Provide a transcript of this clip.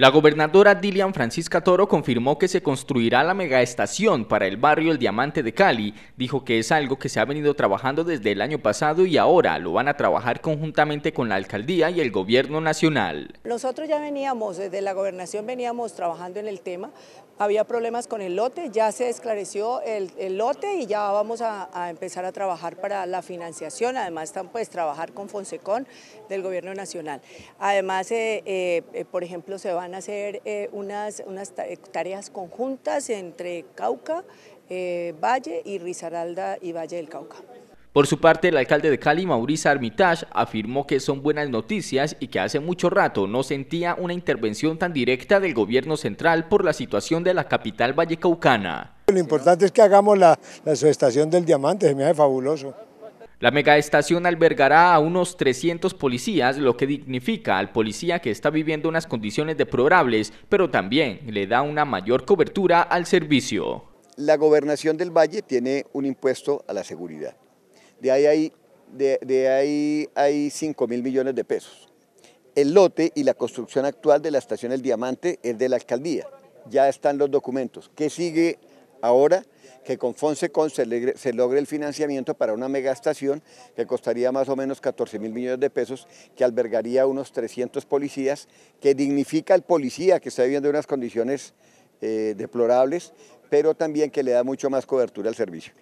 La gobernadora Dilian Francisca Toro confirmó que se construirá la megaestación para el barrio El Diamante de Cali. Dijo que es algo que se ha venido trabajando desde el año pasado y ahora lo van a trabajar conjuntamente con la alcaldía y el gobierno nacional. Nosotros ya veníamos, desde eh, la gobernación veníamos trabajando en el tema. Había problemas con el lote, ya se esclareció el, lote y ya vamos a, empezar a trabajar para la financiación. Además, están pues trabajar con Fonsecón del gobierno nacional. Además, eh, eh, por ejemplo, se van Hacer a hacer eh, unas, unas tareas conjuntas entre Cauca, eh, Valle y Risaralda y Valle del Cauca. Por su parte, el alcalde de Cali, Mauricio Armitage, afirmó que son buenas noticias y que hace mucho rato no sentía una intervención tan directa del gobierno central por la situación de la capital vallecaucana. Lo importante es que hagamos la, la subestación del diamante, se me hace fabuloso. La megaestación albergará a unos 300 policías, lo que dignifica al policía que está viviendo unas condiciones deplorables, pero también le da una mayor cobertura al servicio. La gobernación del Valle tiene un impuesto a la seguridad. De ahí hay, de, ahí hay 5 mil millones de pesos. El lote y la construcción actual de la estación El Diamante es de la alcaldía. Ya están los documentos. ¿Qué sigue ahora? que con FonseCon se, logre el financiamiento para una megastación que costaría más o menos 14 mil millones de pesos, que albergaría unos 300 policías, que dignifica al policía que está viviendo unas condiciones eh, deplorables, pero también que le da mucho más cobertura al servicio.